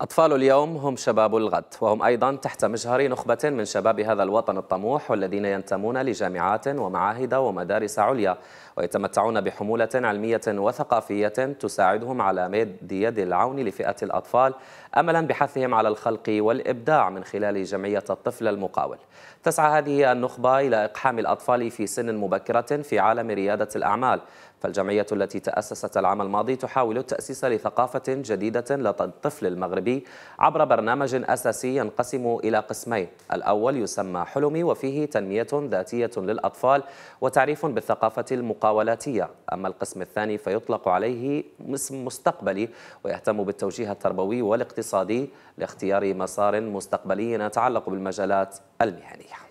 أطفال اليوم هم شباب الغد وهم أيضا تحت مجهر نخبة من شباب هذا الوطن الطموح والذين ينتمون لجامعات ومعاهد ومدارس عليا ويتمتعون بحمولة علمية وثقافية تساعدهم على مد يد العون لفئة الأطفال أملا بحثهم على الخلق والإبداع من خلال جمعية الطفل المقاول تسعى هذه النخبة إلى إقحام الأطفال في سن مبكرة في عالم ريادة الأعمال فالجمعية التي تأسست العام الماضي تحاول التأسيس لثقافة جديدة لدى الطفل المغربي الجنوبي عبر برنامج أساسي ينقسم إلى قسمين الأول يسمى حلمي وفيه تنمية ذاتية للأطفال وتعريف بالثقافة المقاولاتية أما القسم الثاني فيطلق عليه اسم مستقبلي ويهتم بالتوجيه التربوي والاقتصادي لاختيار مسار مستقبلي يتعلق بالمجالات المهنية